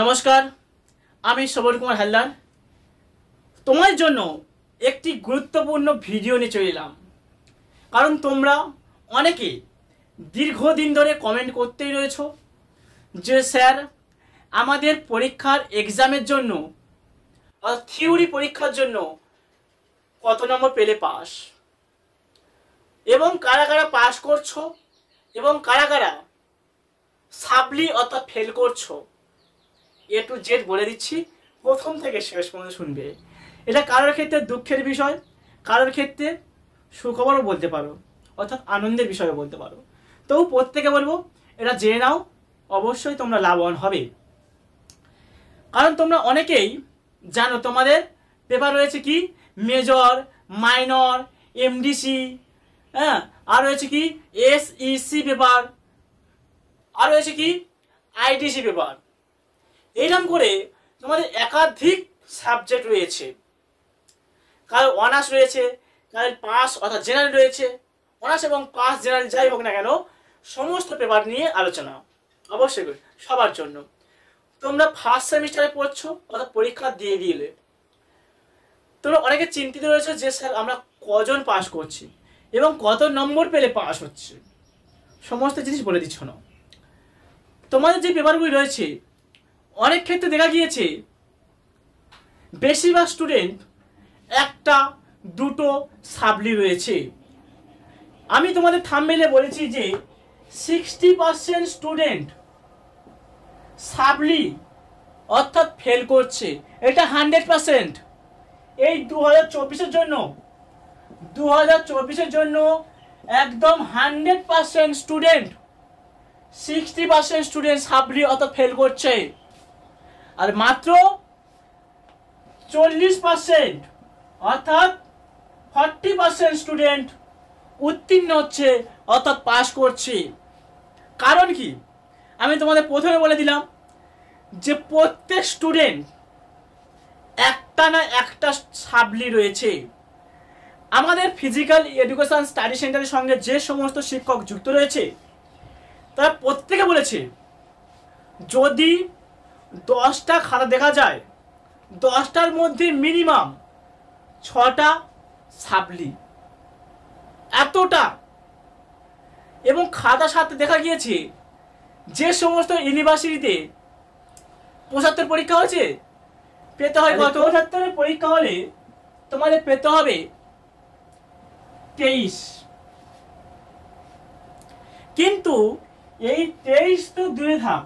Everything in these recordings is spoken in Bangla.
নমস্কার আমি শ্রবণ কুমার হালদার তোমার জন্য একটি গুরুত্বপূর্ণ ভিডিও নিয়ে চলে এলাম কারণ তোমরা অনেকে দীর্ঘদিন ধরে কমেন্ট করতেই রয়েছ যে স্যার আমাদের পরীক্ষার এক্সামের জন্য থিওরি পরীক্ষার জন্য কত নম্বর পেলে পাস এবং কারা কারা পাস করছো এবং কারা কারা সাবলি অর্থাৎ ফেল করছো এ টু জেড বলে দিচ্ছি প্রথম থেকে শেষ পর্যন্ত শুনবে এটা কারোর ক্ষেত্রে দুঃখের বিষয় কারোর ক্ষেত্রে সুখবরও বলতে পারো অর্থাৎ আনন্দের বিষয়ও বলতে পারো তবু প্রত্যেকে বলবো এটা জেনে নাও অবশ্যই তোমরা লাভবান হবে কারণ তোমরা অনেকেই জানো তোমাদের পেপার রয়েছে কি মেজর মাইনর এমডিসি হ্যাঁ আর রয়েছে কি এসইসি পেপার আর রয়েছে কি আইডিসি পেপার এইরকম করে তোমাদের একাধিক সাবজেক্ট রয়েছে কারো অনার্স রয়েছে কারো পাস অর্থাৎ জেনারেল রয়েছে অনার্স এবং পাস জেনারেল যাই হোক না কেন সমস্ত পেপার নিয়ে আলোচনা অবশ্যই সবার জন্য তোমরা ফার্স্ট সেমিস্টারে পড়ছো অর্থাৎ পরীক্ষা দিয়ে দিলে তোমরা অনেকে চিন্তিত রয়েছে যে স্যার আমরা কজন পাস করছি এবং কত নম্বর পেলে পাস হচ্ছে সমস্ত জিনিস বলে দিচ্ছ না তোমাদের যে পেপারগুলি রয়েছে অনেক ক্ষেত্রে দেখা গিয়েছে বেশিরভাগ স্টুডেন্ট একটা দুটো সাবলি রয়েছে আমি তোমাদের থামমেলে বলেছি যে সিক্সটি পার্সেন্ট স্টুডেন্ট সাবলি অর্থাৎ ফেল করছে এটা হান্ড্রেড পার্সেন্ট এই দু হাজার চব্বিশের জন্য দু হাজার চব্বিশের জন্য একদম hundred percent student sixty percent student সাবলি অত ফেল করছে আর মাত্র চল্লিশ পার্সেন্ট অর্থাৎ ফর্টি পার্সেন্ট স্টুডেন্ট উত্তীর্ণ হচ্ছে অর্থাৎ পাস করছে কারণ কি আমি তোমাদের প্রথমে বলে দিলাম যে প্রত্যেক স্টুডেন্ট একটা না একটা সাবলি রয়েছে আমাদের ফিজিক্যাল এডুকেশন স্টাডি সেন্টারের সঙ্গে যে সমস্ত শিক্ষক যুক্ত রয়েছে তারা প্রত্যেকে বলেছে যদি দশটা খাতা দেখা যায় দশটার মধ্যে মিনিমাম ছটা সাবলি এতটা এবং খাতা সাথে দেখা গিয়েছে যে সমস্ত ইউনিভার্সিটিতে পঁচাত্তর পরীক্ষা হয়েছে পেতে হয় কত পঁচাত্তরের পরীক্ষা হলে তোমাদের পেতে হবে তেইশ কিন্তু এই তেইশ তো দূরে থাক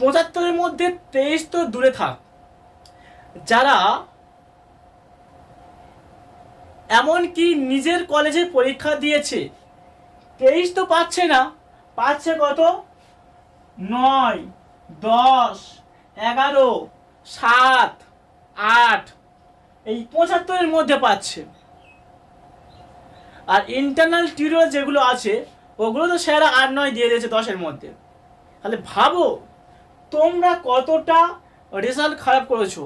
পঁচাত্তরের মধ্যে তেইশ তো দূরে থাক যারা এমনকি নিজের কলেজে পরীক্ষা দিয়েছে তেইশ তো পাচ্ছে না পাচ্ছে কত নয় দশ এগারো সাত আট এই পঁচাত্তরের মধ্যে পাচ্ছে আর ইন্টারনাল টিউটোরিয়াল যেগুলো আছে ওগুলো তো স্যারা আট নয় দিয়ে দিয়েছে দশের মধ্যে তাহলে ভাবো তোমরা কতটা রেজাল্ট খারাপ করেছো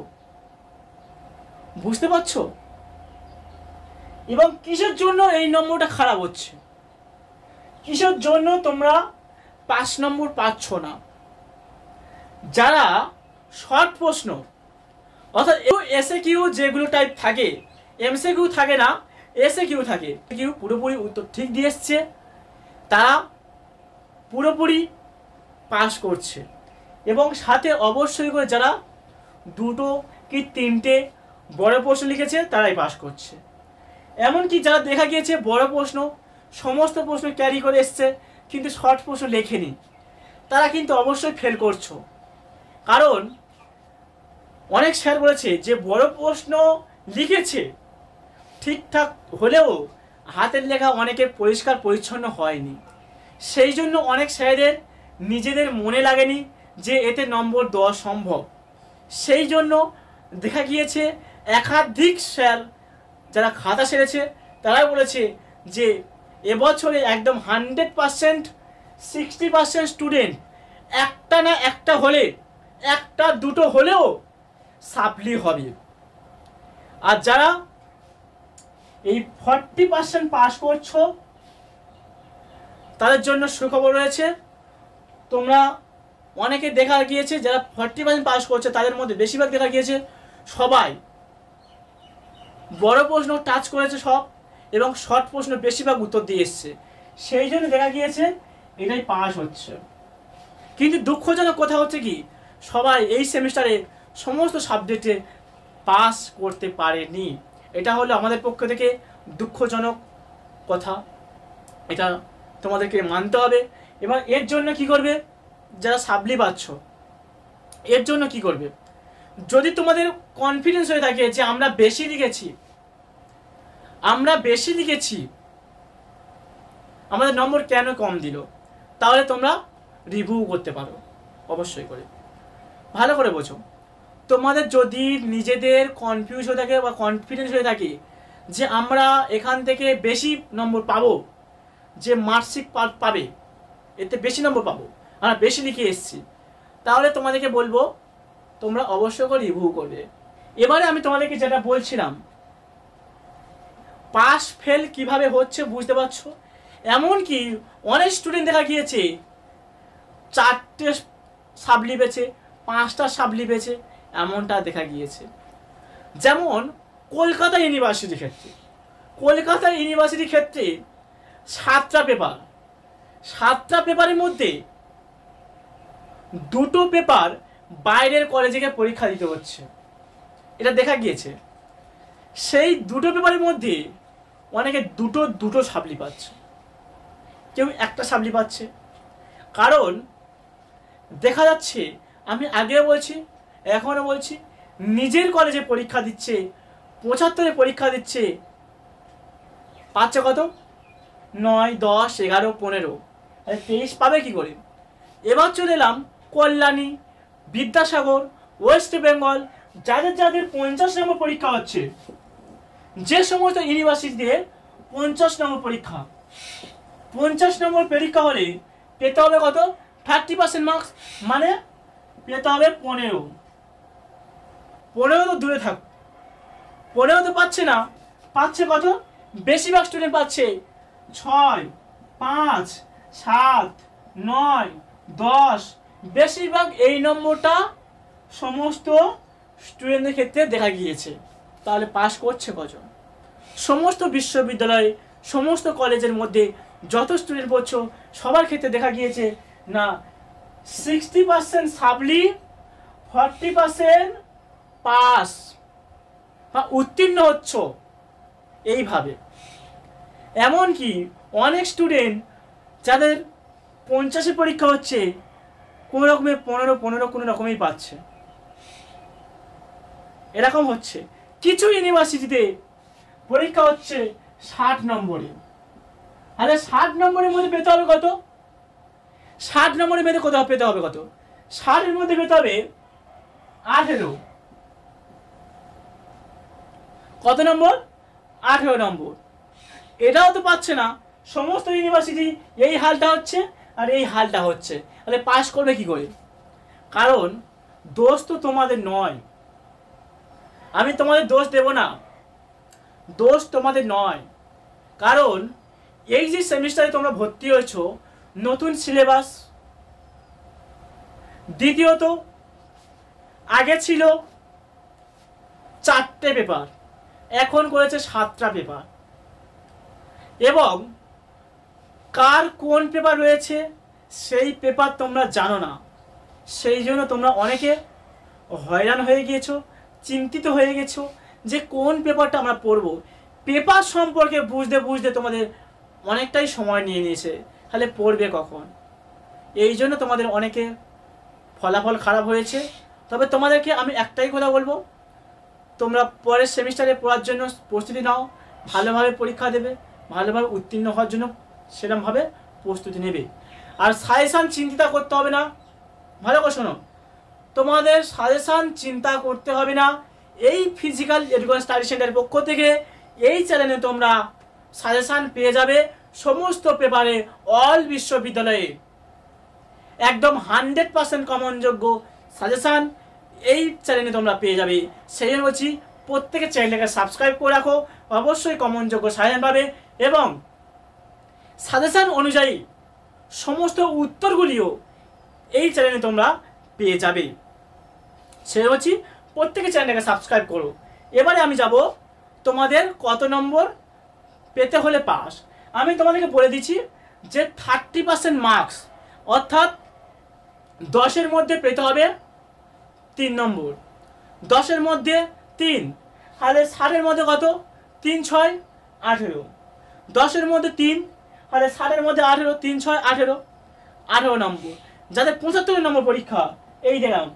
বুঝতে পারছো এবং কিসের জন্য এই নম্বরটা খারাপ হচ্ছে কিসের জন্য তোমরা পাঁচ নম্বর পাচ্ছ না যারা শর্ট প্রশ্ন অর্থাৎ এসে কিউ যেগুলো টাইপ থাকে এমসে কিউ থাকে না এসে কিউ থাকে কিউ পুরোপুরি উত্তর ঠিক দিয়ে এসছে তারা পুরোপুরি পাস করছে এবং সাথে অবশ্যই করে যারা দুটো কি তিনটে বড় প্রশ্ন লিখেছে তারাই পাশ করছে এমনকি যারা দেখা গিয়েছে বড় প্রশ্ন সমস্ত প্রশ্ন ক্যারি করে এসছে কিন্তু শর্ট প্রশ্ন লেখেনি তারা কিন্তু অবশ্যই ফেল করছো কারণ অনেক স্যার বলেছে যে বড় প্রশ্ন লিখেছে ঠিকঠাক হলেও হাতের লেখা অনেকের পরিষ্কার পরিচ্ছন্ন হয়নি সেই জন্য অনেক স্যারেদের নিজেদের মনে লাগেনি যে এতে নম্বর দেওয়া সম্ভব সেই জন্য দেখা গিয়েছে একাধিক স্যার যারা খাতা সেরেছে তারাই বলেছে যে এবছরে একদম hundred percent sixty percent student একটা না একটা হলে একটা দুটো হলেও সাপ্লি হবে আর যারা এই ফর্টি পার্সেন্ট পাস করছো তাদের জন্য সুখবর রয়েছে তোমরা অনেকে দেখা গিয়েছে যারা ফর্টি পার্সেন্ট পাস করছে তাদের মধ্যে বেশিরভাগ দেখা গিয়েছে সবাই বড় প্রশ্ন টাচ করেছে সব এবং শর্ট প্রশ্ন বেশিরভাগ উত্তর দিয়ে এসছে সেই জন্য দেখা গিয়েছে এটাই পাস হচ্ছে কিন্তু দুঃখজনক কথা হচ্ছে কি সবাই এই সেমিস্টারে সমস্ত সাবজেক্টে পাস করতে পারেনি এটা হলো আমাদের পক্ষ থেকে দুঃখজনক কথা এটা তোমাদেরকে মানতে হবে এবং এর জন্য কি করবে যারা সাবলি পাচ্ছ এর জন্য কি করবে যদি তোমাদের কনফিডেন্স হয়ে থাকে যে আমরা বেশি লিখেছি আমরা বেশি লিখেছি আমাদের নম্বর কেন কম দিল তাহলে তোমরা রিভিউ করতে পারো অবশ্যই করে ভালো করে বোঝো তোমাদের যদি নিজেদের কনফিউজ হয়ে থাকে বা কনফিডেন্স হয়ে থাকে যে আমরা এখান থেকে বেশি নম্বর পাবো যে মার্কশিট পাবে এতে বেশি নম্বর পাবো আর বেশি লিখে এসছি তাহলে তোমাদেরকে বলবো তোমরা অবশ্য করে রিভিউ করবে এবারে আমি তোমাদেরকে যেটা বলছিলাম পাস ফেল কিভাবে হচ্ছে বুঝতে পারছো এমনকি অনেক স্টুডেন্ট দেখা গিয়েছে চারটে সাবলি লিপেছে পাঁচটা সাবলি লিপেছে এমনটা দেখা গিয়েছে যেমন কলকাতা ইউনিভার্সিটির ক্ষেত্রে কলকাতা ইউনিভার্সিটির ক্ষেত্রে সাতটা পেপার সাতটা পেপারের মধ্যে দুটো পেপার বাইরের কলেজে গিয়ে পরীক্ষা দিতে হচ্ছে এটা দেখা গিয়েছে সেই দুটো পেপারের মধ্যে অনেকে দুটো দুটো সাবলি পাচ্ছে কেউ একটা সাবলি পাচ্ছে কারণ দেখা যাচ্ছে আমি আগেও বলছি এখনও বলছি নিজের কলেজে পরীক্ষা দিচ্ছে পঁচাত্তরে পরীক্ষা দিচ্ছে পাচ্ছে কত নয় দশ এগারো পনেরো তেইশ পাবে কি করে এবার চলে এলাম কল্যাণী বিদ্যাসাগর ওয়েস্ট বেঙ্গল যাদের যাদের পঞ্চাশ নম্বর পরীক্ষা হচ্ছে যে সমস্ত ইউনিভার্সিটিদের পঞ্চাশ নম্বর পরীক্ষা পঞ্চাশ নম্বর পরীক্ষা হলে পেতে হবে কত থার্টি পার্সেন্ট মার্কস মানে পেতে হবে পনেরো পনেরো তো দূরে থাক পনেরো তো পাচ্ছে না পাচ্ছে কত বেশিরভাগ স্টুডেন্ট পাচ্ছে ছয় পাঁচ সাত নয় দশ বেশিরভাগ এই নম্বরটা সমস্ত স্টুডেন্টদের ক্ষেত্রে দেখা গিয়েছে তাহলে পাশ করছে কজন সমস্ত বিশ্ববিদ্যালয় সমস্ত কলেজের মধ্যে যত স্টুডেন্ট পড়ছ সবার ক্ষেত্রে দেখা গিয়েছে না সিক্সটি পার্সেন্ট সাবলি ফর্টি পার্সেন্ট পাস বা উত্তীর্ণ হচ্ছ এইভাবে এমনকি অনেক স্টুডেন্ট যাদের পঞ্চাশে পরীক্ষা হচ্ছে কোনো রকমের পনেরো পনেরো কোনো রকমেই পাচ্ছে এরকম হচ্ছে কিছু ইউনিভার্সিটিতে পরীক্ষা হচ্ছে ষাট নম্বরে আরে ষাট নম্বরের মধ্যে পেতে হবে কত ষাট নম্বরের মধ্যে কোথাও পেতে হবে কত ষাটের মধ্যে পেতে হবে আঠেরো কত নম্বর আঠেরো নম্বর এটাও তো পাচ্ছে না সমস্ত ইউনিভার্সিটি এই হালটা হচ্ছে আর এই হালটা হচ্ছে তাহলে পাস করবে কি করে কারণ দোষ তো তোমাদের নয় আমি তোমাদের দোষ দেব না দোষ তোমাদের নয় কারণ এই যে সেমিস্টারে তোমরা ভর্তি হয়েছ নতুন সিলেবাস দ্বিতীয়ত আগে ছিল চারটে পেপার এখন করেছে সাতটা পেপার এবং কার কোন পেপার রয়েছে সেই পেপার তোমরা জানো না সেই জন্য তোমরা অনেকে হয়রান হয়ে গিয়েছো চিন্তিত হয়ে গেছো যে কোন পেপারটা আমরা পড়ব পেপার সম্পর্কে বুঝতে বুঝতে তোমাদের অনেকটাই সময় নিয়ে নিয়েছে তাহলে পড়বে কখন এই জন্য তোমাদের অনেকে ফলাফল খারাপ হয়েছে তবে তোমাদেরকে আমি একটাই কথা বলবো তোমরা পরের সেমিস্টারে পড়ার জন্য প্রস্তুতি নাও ভালোভাবে পরীক্ষা দেবে ভালোভাবে উত্তীর্ণ হওয়ার জন্য সেরমভাবে প্রস্তুতি নেবে আর সাজেশান চিন্তা করতে হবে না ভালো করে শোনো তোমাদের সাজেশান চিন্তা করতে হবে না এই ফিজিক্যাল এডুকেশন স্টাডি সেন্টারের পক্ষ থেকে এই চ্যানেলে তোমরা সাজেশান পেয়ে যাবে সমস্ত পেপারে অল বিশ্ববিদ্যালয়ে একদম হান্ড্রেড পার্সেন্ট কমনযোগ্য সাজেশান এই চ্যানেলে তোমরা পেয়ে যাবে সেই জন্য বলছি প্রত্যেকের চ্যানেলটাকে সাবস্ক্রাইব করে রাখো অবশ্যই কমনযোগ্য সাজেশান পাবে এবং সাজেশান অনুযায়ী সমস্ত উত্তরগুলিও এই চ্যানেলে তোমরা পেয়ে যাবে সে হচ্ছে প্রত্যেকে চ্যানেলটাকে সাবস্ক্রাইব করো এবারে আমি যাব তোমাদের কত নম্বর পেতে হলে পাস আমি তোমাদেরকে বলে দিচ্ছি যে থার্টি পার্সেন্ট মার্কস অর্থাৎ দশের মধ্যে পেতে হবে তিন নম্বর দশের মধ্যে তিন তাহলে ষাটের মধ্যে কত তিন ছয় আঠেরো দশের মধ্যে তিন ফলে ষাটের মধ্যে আঠেরো তিন ছয় আঠেরো আঠেরো নম্বর যাদের পঁচাত্তর নম্বর পরীক্ষা এই দেখলাম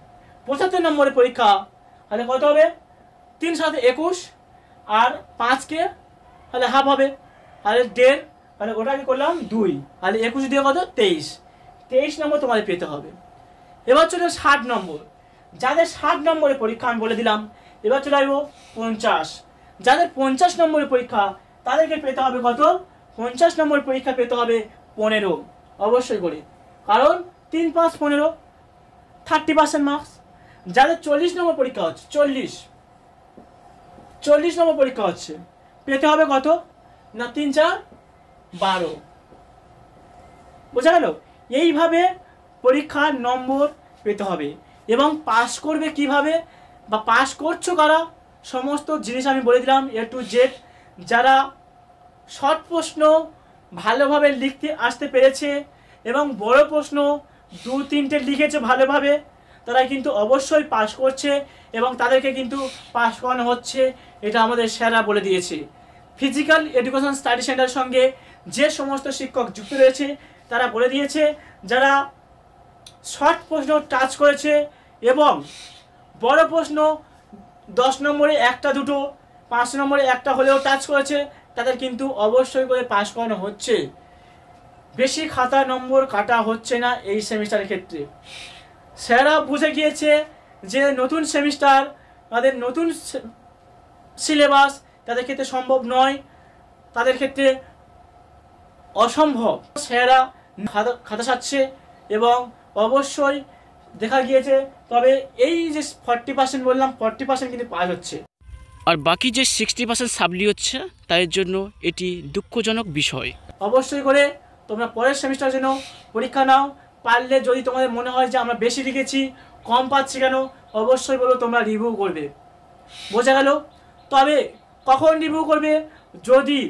পঁচাত্তর নম্বরের পরীক্ষা তাহলে কত হবে তিন সাথে একুশ আর পাঁচকে তাহলে হাফ হবে তাহলে দেড় তাহলে ওটা কি করলাম দুই তাহলে একুশ দিয়ে কত তেইশ তেইশ নম্বর তোমাদের পেতে হবে এবার চলে ষাট নম্বর যাদের ষাট নম্বরের পরীক্ষা আমি বলে দিলাম এবার চলে আসবো পঞ্চাশ যাদের পঞ্চাশ নম্বরের পরীক্ষা তাদেরকে পেতে হবে কত পঞ্চাশ নম্বর পরীক্ষা পেতে হবে পনেরো অবশ্যই করে কারণ তিন পাঁচ পনেরো থার্টি পার্সেন্ট মার্কস যাদের চল্লিশ নম্বর পরীক্ষা হচ্ছে চল্লিশ চল্লিশ নম্বর পরীক্ষা হচ্ছে পেতে হবে কত না তিন চার বারো বোঝা গেল এইভাবে পরীক্ষার নম্বর পেতে হবে এবং পাস করবে কিভাবে বা পাস করছো কারা সমস্ত জিনিস আমি বলে দিলাম এ টু জেড যারা শর্ট প্রশ্ন ভালোভাবে লিখতে আসতে পেরেছে এবং বড় প্রশ্ন দু তিনটে লিখেছে ভালোভাবে তারা কিন্তু অবশ্যই পাশ করছে এবং তাদেরকে কিন্তু পাশ করানো হচ্ছে এটা আমাদের স্যারা বলে দিয়েছে ফিজিক্যাল এডুকেশন স্টাডি সেন্টার সঙ্গে যে সমস্ত শিক্ষক যুক্ত রয়েছে তারা বলে দিয়েছে যারা শর্ট প্রশ্ন টাচ করেছে এবং বড় প্রশ্ন দশ নম্বরে একটা দুটো পাঁচ নম্বরে একটা হলেও টাচ করেছে তাদের কিন্তু অবশ্যই করে পাশ করানো হচ্ছে বেশি খাতা নম্বর কাটা হচ্ছে না এই সেমিস্টারের ক্ষেত্রে স্যাররা বুঝে গিয়েছে যে নতুন সেমিস্টার তাদের নতুন সিলেবাস তাদের ক্ষেত্রে সম্ভব নয় তাদের ক্ষেত্রে অসম্ভব স্যাররা খাতা সাচ্ছে এবং অবশ্যই দেখা গিয়েছে তবে এই যে ফর্টি পার্সেন্ট বললাম ফর্টি পার্সেন্ট কিন্তু পাস হচ্ছে আর বাকি যে সিক্সটি পার্সেন্ট সাবলি হচ্ছে তাদের জন্য এটি দুঃখজনক বিষয় অবশ্যই করে তোমরা পরের সেমিস্টারের জন্য পরীক্ষা নাও পারলে যদি তোমাদের মনে হয় যে আমরা বেশি লিখেছি কম পাচ্ছি কেন অবশ্যই বলো তোমরা রিভিউ করবে বোঝা গেল তবে কখন রিভিউ করবে যদি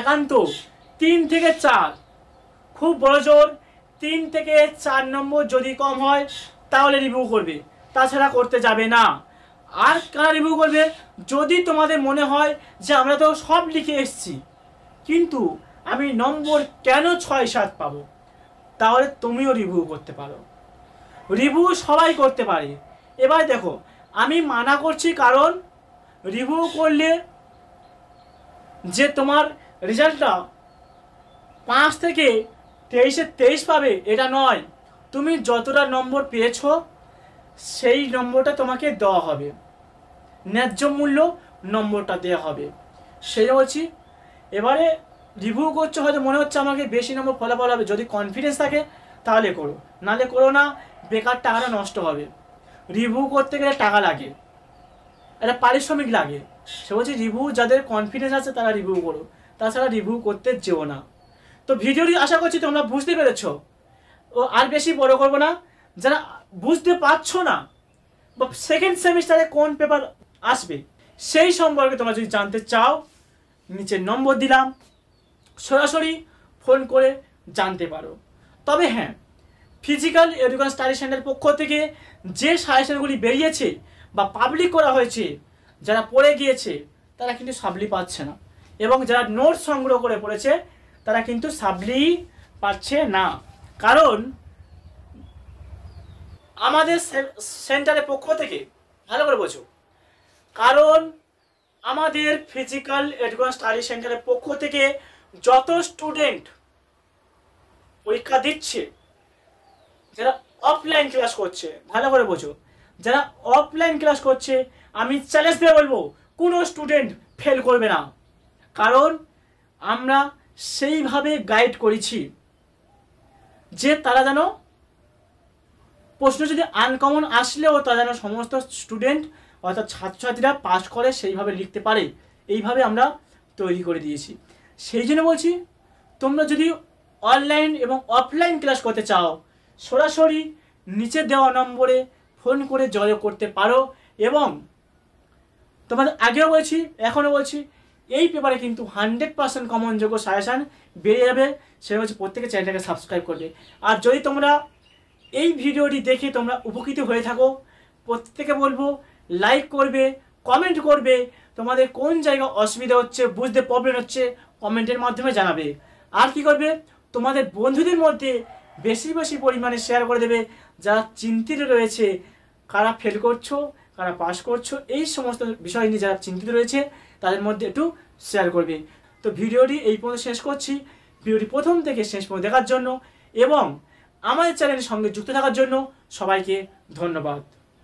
একান্ত তিন থেকে চার খুব বড় জোর তিন থেকে চার নম্বর যদি কম হয় তাহলে রিভিউ করবে তাছাড়া করতে যাবে না আর কারা রিভিউ করবে যদি তোমাদের মনে হয় যে আমরা তো সব লিখে এসছি কিন্তু আমি নম্বর কেন ছয় সাত পাবো তাহলে তুমিও রিভিউ করতে পারো রিভিউ সবাই করতে পারে এবার দেখো আমি মানা করছি কারণ রিভিউ করলে যে তোমার রেজাল্টটা পাঁচ থেকে তেইশে তেইশ পাবে এটা নয় তুমি যতটা নম্বর পেয়েছো সেই নম্বরটা তোমাকে দেওয়া হবে ন্যায্য মূল্য নম্বরটা দেওয়া হবে সেই বলছি এবারে রিভিউ করছো হয়তো মনে হচ্ছে আমাকে বেশি নম্বর ফলাফল হবে যদি কনফিডেন্স থাকে তাহলে করো নালে করো না বেকার টাকাটা নষ্ট হবে রিভিউ করতে গেলে টাকা লাগে একটা পারিশ্রমিক লাগে সে বলছি রিভিউ যাদের কনফিডেন্স আছে তারা রিভিউ করো তাছাড়া রিভিউ করতে যেও না তো ভিডিওটি আশা করছি তোমরা বুঝতে পেরেছ ও আর বেশি বড় করবো না যারা বুঝতে পারছো না বা সেকেন্ড সেমিস্টারে কোন পেপার আসবে সেই সম্পর্কে তোমরা যদি জানতে চাও নিচে নম্বর দিলাম সরাসরি ফোন করে জানতে পারো তবে হ্যাঁ ফিজিক্যাল এডুকেশন স্টাডি সেন্টার পক্ষ থেকে যে সাজেশনগুলি বেরিয়েছে বা পাবলিক করা হয়েছে যারা পড়ে গিয়েছে তারা কিন্তু সাবলি পাচ্ছে না এবং যারা নোট সংগ্রহ করে পড়েছে তারা কিন্তু সাবলি পাচ্ছে না কারণ আমাদের সেন্টারের পক্ষ থেকে ভালো করে বোঝো কারণ আমাদের ফিজিক্যাল এডুকেশন স্টাডি সেন্টারের পক্ষ থেকে যত স্টুডেন্ট পরীক্ষা দিচ্ছে যারা অফলাইন ক্লাস করছে ভালো করে বোঝো যারা অফলাইন ক্লাস করছে আমি চ্যালেঞ্জ দিয়ে বলবো কোনো স্টুডেন্ট ফেল করবে না কারণ আমরা সেইভাবে গাইড করেছি যে তারা যেন প্রশ্ন যদি আনকমন আসলেও তা যেন সমস্ত স্টুডেন্ট অর্থাৎ ছাত্রছাত্রীরা পাশ করে সেইভাবে লিখতে পারে এইভাবে আমরা তৈরি করে দিয়েছি সেই জন্য বলছি তোমরা যদি অনলাইন এবং অফলাইন ক্লাস করতে চাও সরাসরি নিচে দেওয়া নম্বরে ফোন করে জয় করতে পারো এবং তোমাদের আগেও বলছি এখনও বলছি এই পেপারে কিন্তু হান্ড্রেড পার্সেন্ট কমনযোগ্য সাজেশান বেড়ে যাবে সেটা হচ্ছে প্রত্যেকে চ্যানেলটাকে সাবস্ক্রাইব করবে আর যদি তোমরা এই ভিডিওটি দেখে তোমরা উপকৃত হয়ে থাকো প্রত্যেকে বলবো লাইক করবে কমেন্ট করবে তোমাদের কোন জায়গা অসুবিধা হচ্ছে বুঝতে প্রবলেম হচ্ছে কমেন্টের মাধ্যমে জানাবে আর কি করবে তোমাদের বন্ধুদের মধ্যে বেশি বেশি পরিমাণে শেয়ার করে দেবে যারা চিন্তিত রয়েছে কারা ফেল করছো কারা পাস করছো এই সমস্ত বিষয় নিয়ে যারা চিন্তিত রয়েছে তাদের মধ্যে একটু শেয়ার করবে তো ভিডিওটি এই পর্যন্ত শেষ করছি ভিডিওটি প্রথম থেকে শেষ পর্যন্ত দেখার জন্য এবং আমাদের চ্যানেলের সঙ্গে যুক্ত থাকার জন্য সবাইকে ধন্যবাদ